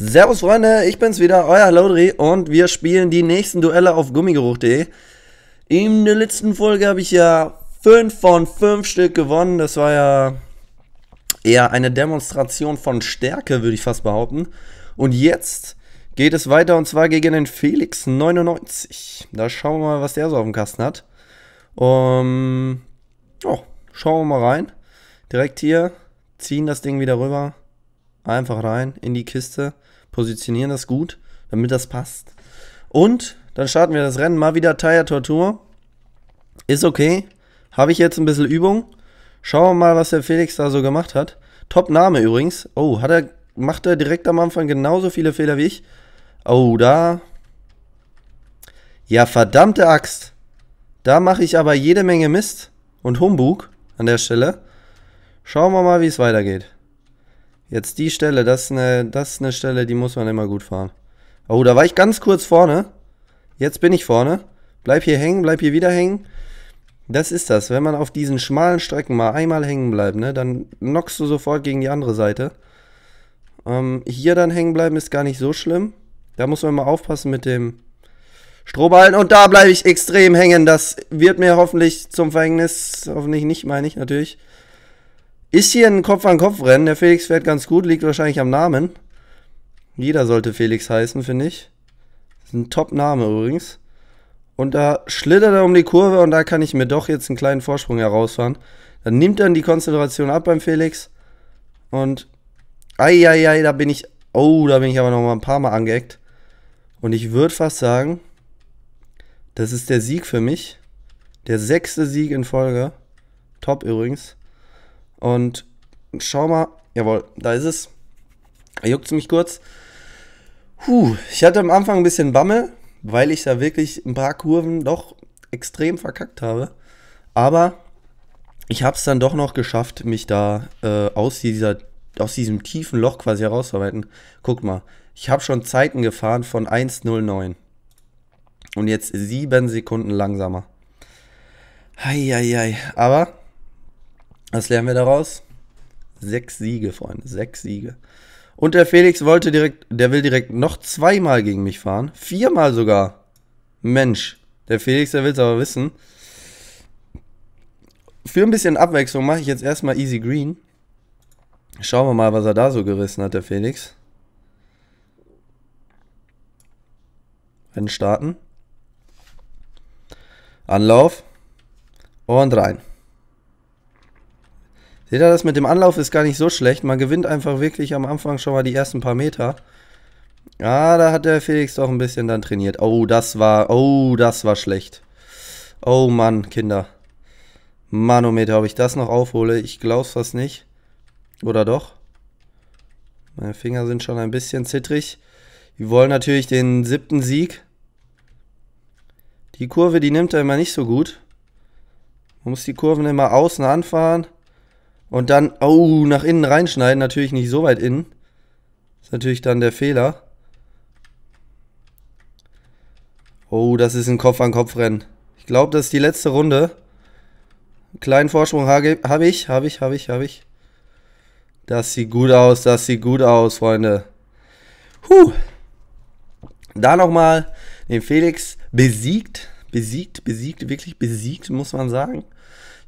Servus Freunde, ich bin's wieder, euer Laudri und wir spielen die nächsten Duelle auf gummigeruch.de. In der letzten Folge habe ich ja 5 von 5 Stück gewonnen. Das war ja eher eine Demonstration von Stärke, würde ich fast behaupten. Und jetzt geht es weiter und zwar gegen den Felix 99. Da schauen wir mal, was der so auf dem Kasten hat. Um, ähm, oh, schauen wir mal rein. Direkt hier, ziehen das Ding wieder rüber. Einfach rein in die Kiste positionieren das gut, damit das passt. Und dann starten wir das Rennen. Mal wieder Tire Tortur. Ist okay. Habe ich jetzt ein bisschen Übung. Schauen wir mal, was der Felix da so gemacht hat. Top-Name übrigens. Oh, hat er, macht er direkt am Anfang genauso viele Fehler wie ich? Oh, da. Ja, verdammte Axt. Da mache ich aber jede Menge Mist und Humbug an der Stelle. Schauen wir mal, wie es weitergeht. Jetzt die Stelle, das ist, eine, das ist eine Stelle, die muss man immer gut fahren. Oh, da war ich ganz kurz vorne. Jetzt bin ich vorne. Bleib hier hängen, bleib hier wieder hängen. Das ist das. Wenn man auf diesen schmalen Strecken mal einmal hängen bleibt, ne, dann knockst du sofort gegen die andere Seite. Ähm, hier dann hängen bleiben ist gar nicht so schlimm. Da muss man mal aufpassen mit dem Strohballen. Und da bleibe ich extrem hängen. Das wird mir hoffentlich zum Verhängnis. Hoffentlich nicht, meine ich natürlich. Ist hier ein Kopf-an-Kopf-Rennen. Der Felix fährt ganz gut, liegt wahrscheinlich am Namen. Jeder sollte Felix heißen, finde ich. Das ist ein Top-Name übrigens. Und da schlittert er um die Kurve und da kann ich mir doch jetzt einen kleinen Vorsprung herausfahren. Dann nimmt dann die Konzentration ab beim Felix. Und. Eieiei, da bin ich. Oh, da bin ich aber noch mal ein paar Mal angeeckt. Und ich würde fast sagen, das ist der Sieg für mich. Der sechste Sieg in Folge. Top übrigens. Und schau mal, jawohl, da ist es. Juckt es mich kurz. Puh, ich hatte am Anfang ein bisschen Bammel, weil ich da wirklich ein paar Kurven doch extrem verkackt habe. Aber ich habe es dann doch noch geschafft, mich da äh, aus, dieser, aus diesem tiefen Loch quasi herauszuarbeiten. Guck mal, ich habe schon Zeiten gefahren von 1,09. Und jetzt sieben Sekunden langsamer. Heieiei. Aber was lernen wir daraus? Sechs Siege, Freunde, sechs Siege. Und der Felix wollte direkt, der will direkt noch zweimal gegen mich fahren. Viermal sogar. Mensch, der Felix, der will es aber wissen. Für ein bisschen Abwechslung mache ich jetzt erstmal Easy Green. Schauen wir mal, was er da so gerissen hat, der Felix. Rennen starten. Anlauf. Und rein. Seht ihr, das mit dem Anlauf ist gar nicht so schlecht. Man gewinnt einfach wirklich am Anfang schon mal die ersten paar Meter. Ja, da hat der Felix doch ein bisschen dann trainiert. Oh, das war, oh, das war schlecht. Oh Mann, Kinder. Manometer, ob ich das noch aufhole, ich glaub's fast nicht. Oder doch? Meine Finger sind schon ein bisschen zittrig. Wir wollen natürlich den siebten Sieg. Die Kurve, die nimmt er immer nicht so gut. Man muss die Kurven immer außen anfahren. Und dann, oh, nach innen reinschneiden, natürlich nicht so weit innen. Ist natürlich dann der Fehler. Oh, das ist ein Kopf-an-Kopf-Rennen. Ich glaube, das ist die letzte Runde. Kleinen Vorsprung habe ich, habe ich, habe ich, habe ich. Das sieht gut aus, das sieht gut aus, Freunde. Huh. Da nochmal den Felix besiegt, besiegt, besiegt, wirklich besiegt, muss man sagen.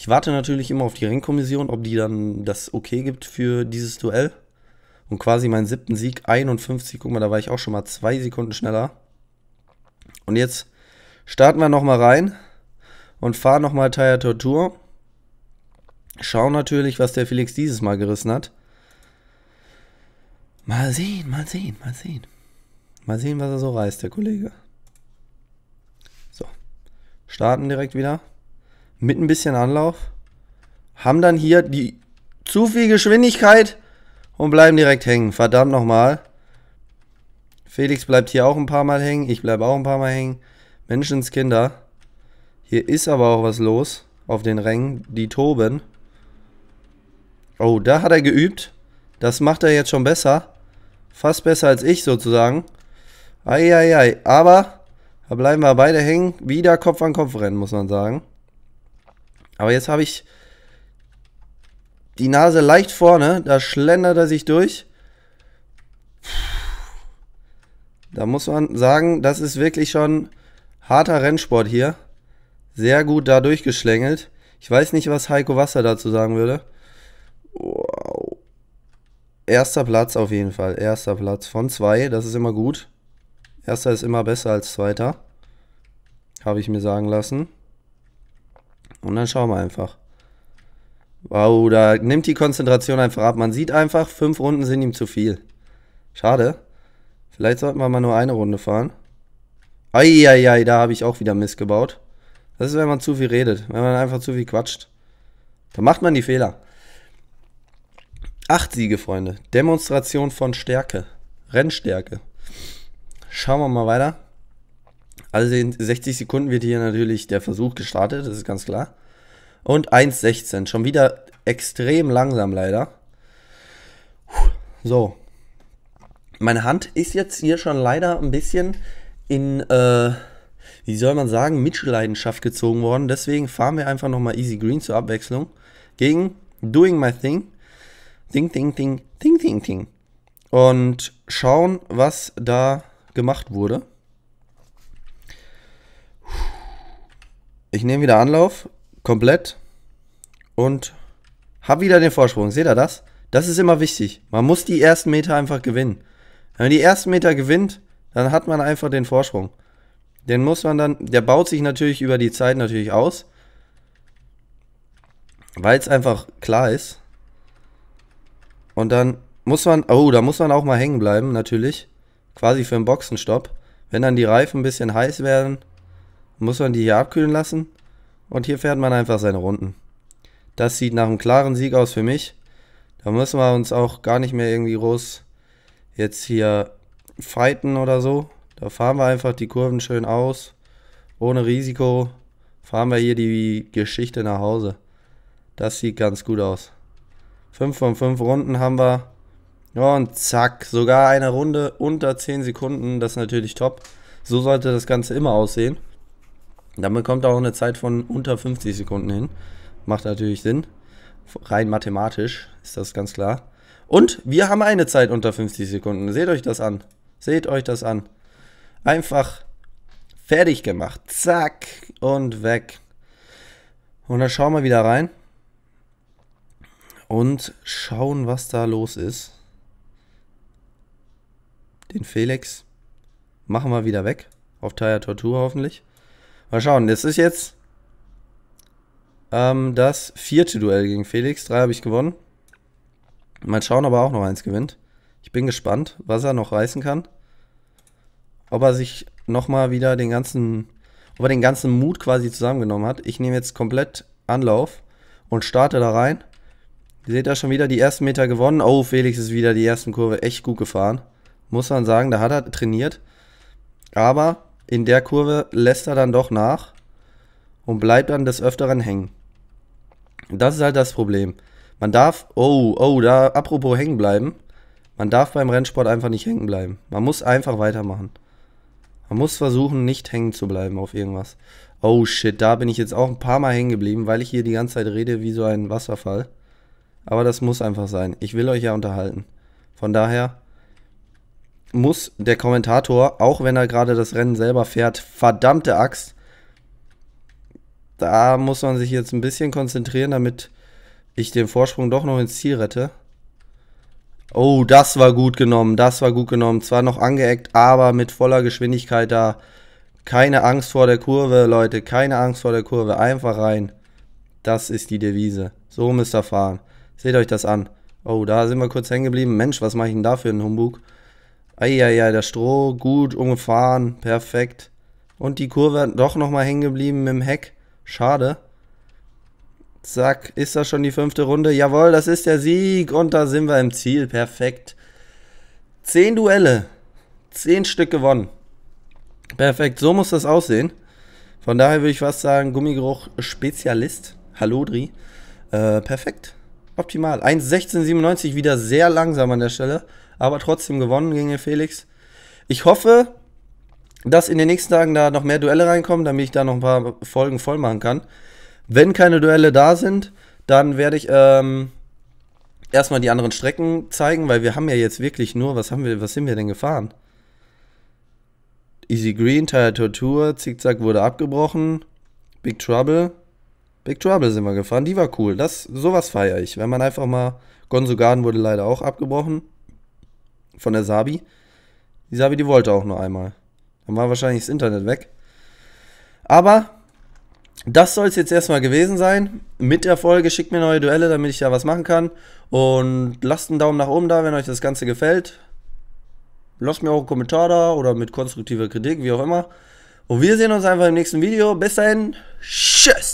Ich warte natürlich immer auf die Ringkommission, ob die dann das okay gibt für dieses Duell. Und quasi meinen siebten Sieg, 51, guck mal, da war ich auch schon mal zwei Sekunden schneller. Und jetzt starten wir nochmal rein und fahren nochmal Taya Tortur. Schauen natürlich, was der Felix dieses Mal gerissen hat. Mal sehen, mal sehen, mal sehen. Mal sehen, was er so reißt, der Kollege. So, starten direkt wieder mit ein bisschen Anlauf, haben dann hier die zu viel Geschwindigkeit und bleiben direkt hängen. Verdammt nochmal. Felix bleibt hier auch ein paar Mal hängen. Ich bleibe auch ein paar Mal hängen. Menschenskinder. Hier ist aber auch was los auf den Rängen. Die toben. Oh, da hat er geübt. Das macht er jetzt schon besser. Fast besser als ich sozusagen. Eieiei. Aber da bleiben wir beide hängen. Wieder Kopf an Kopf rennen, muss man sagen. Aber jetzt habe ich die Nase leicht vorne. Da schlendert er sich durch. Da muss man sagen, das ist wirklich schon harter Rennsport hier. Sehr gut da durchgeschlängelt. Ich weiß nicht, was Heiko Wasser dazu sagen würde. Wow. Erster Platz auf jeden Fall. Erster Platz von zwei. Das ist immer gut. Erster ist immer besser als zweiter. Habe ich mir sagen lassen. Und dann schauen wir einfach. Wow, da nimmt die Konzentration einfach ab. Man sieht einfach, fünf Runden sind ihm zu viel. Schade. Vielleicht sollten wir mal nur eine Runde fahren. Eieiei, da habe ich auch wieder Mist gebaut. Das ist, wenn man zu viel redet, wenn man einfach zu viel quatscht. Da macht man die Fehler. Acht Siege, Freunde. Demonstration von Stärke. Rennstärke. Schauen wir mal weiter. Also in 60 Sekunden wird hier natürlich der Versuch gestartet, das ist ganz klar. Und 1,16, schon wieder extrem langsam leider. So. Meine Hand ist jetzt hier schon leider ein bisschen in, äh, wie soll man sagen, Mitleidenschaft gezogen worden. Deswegen fahren wir einfach nochmal Easy Green zur Abwechslung gegen Doing My Thing. Ding, ding, ding, ding, ding, ding. Und schauen, was da gemacht wurde. Ich nehme wieder Anlauf, komplett und habe wieder den Vorsprung. Seht ihr das? Das ist immer wichtig. Man muss die ersten Meter einfach gewinnen. Wenn man die ersten Meter gewinnt, dann hat man einfach den Vorsprung. Den muss man dann, der baut sich natürlich über die Zeit natürlich aus, weil es einfach klar ist. Und dann muss man, oh, da muss man auch mal hängen bleiben, natürlich. Quasi für einen Boxenstopp. Wenn dann die Reifen ein bisschen heiß werden, muss man die hier abkühlen lassen und hier fährt man einfach seine Runden. Das sieht nach einem klaren Sieg aus für mich. Da müssen wir uns auch gar nicht mehr irgendwie groß jetzt hier fighten oder so. Da fahren wir einfach die Kurven schön aus. Ohne Risiko fahren wir hier die Geschichte nach Hause. Das sieht ganz gut aus. 5 von 5 Runden haben wir. und zack, sogar eine Runde unter 10 Sekunden. Das ist natürlich top. So sollte das Ganze immer aussehen. Damit kommt auch eine Zeit von unter 50 Sekunden hin. Macht natürlich Sinn. Rein mathematisch ist das ganz klar. Und wir haben eine Zeit unter 50 Sekunden. Seht euch das an. Seht euch das an. Einfach fertig gemacht. Zack und weg. Und dann schauen wir wieder rein. Und schauen, was da los ist. Den Felix machen wir wieder weg. Auf Tire Tortur hoffentlich. Mal schauen, das ist jetzt ähm, das vierte Duell gegen Felix. Drei habe ich gewonnen. Mal schauen, ob er auch noch eins gewinnt. Ich bin gespannt, was er noch reißen kann. Ob er sich nochmal wieder den ganzen, ob er den ganzen Mut quasi zusammengenommen hat. Ich nehme jetzt komplett Anlauf und starte da rein. Ihr seht da schon wieder die ersten Meter gewonnen. Oh, Felix ist wieder die ersten Kurve echt gut gefahren. Muss man sagen, da hat er trainiert. Aber in der Kurve lässt er dann doch nach und bleibt dann des Öfteren hängen. Das ist halt das Problem. Man darf, oh, oh, da, apropos hängen bleiben. Man darf beim Rennsport einfach nicht hängen bleiben. Man muss einfach weitermachen. Man muss versuchen, nicht hängen zu bleiben auf irgendwas. Oh shit, da bin ich jetzt auch ein paar Mal hängen geblieben, weil ich hier die ganze Zeit rede wie so ein Wasserfall. Aber das muss einfach sein. Ich will euch ja unterhalten. Von daher, muss der Kommentator, auch wenn er gerade das Rennen selber fährt, verdammte Axt. Da muss man sich jetzt ein bisschen konzentrieren, damit ich den Vorsprung doch noch ins Ziel rette. Oh, das war gut genommen, das war gut genommen. Zwar noch angeeckt, aber mit voller Geschwindigkeit da. Keine Angst vor der Kurve, Leute, keine Angst vor der Kurve. Einfach rein. Das ist die Devise. So müsst ihr fahren. Seht euch das an. Oh, da sind wir kurz hängen geblieben. Mensch, was mache ich denn da für einen Humbug? Eieiei, der Stroh, gut umgefahren, perfekt. Und die Kurve doch nochmal hängen geblieben mit dem Heck. Schade. Zack, ist das schon die fünfte Runde? Jawohl, das ist der Sieg und da sind wir im Ziel. Perfekt. Zehn Duelle. Zehn Stück gewonnen. Perfekt, so muss das aussehen. Von daher würde ich fast sagen, Gummigeruch Spezialist. Halodri. Äh, perfekt. Optimal. 1,1697 wieder sehr langsam an der Stelle aber trotzdem gewonnen gegen den Felix. Ich hoffe, dass in den nächsten Tagen da noch mehr Duelle reinkommen, damit ich da noch ein paar Folgen voll machen kann. Wenn keine Duelle da sind, dann werde ich ähm, erstmal die anderen Strecken zeigen, weil wir haben ja jetzt wirklich nur, was haben wir, was sind wir denn gefahren? Easy Green, Tire Tortur, Zickzack wurde abgebrochen, Big Trouble. Big Trouble sind wir gefahren, die war cool. Das, sowas feiere ich. Wenn man einfach mal, Gonzo Garden wurde leider auch abgebrochen von der Sabi. Die Sabi, die wollte auch nur einmal. Dann war wahrscheinlich das Internet weg. Aber das soll es jetzt erstmal gewesen sein. Mit der Folge schickt mir neue Duelle, damit ich da was machen kann. Und lasst einen Daumen nach oben da, wenn euch das Ganze gefällt. Lasst mir auch einen Kommentar da oder mit konstruktiver Kritik, wie auch immer. Und wir sehen uns einfach im nächsten Video. Bis dahin, tschüss!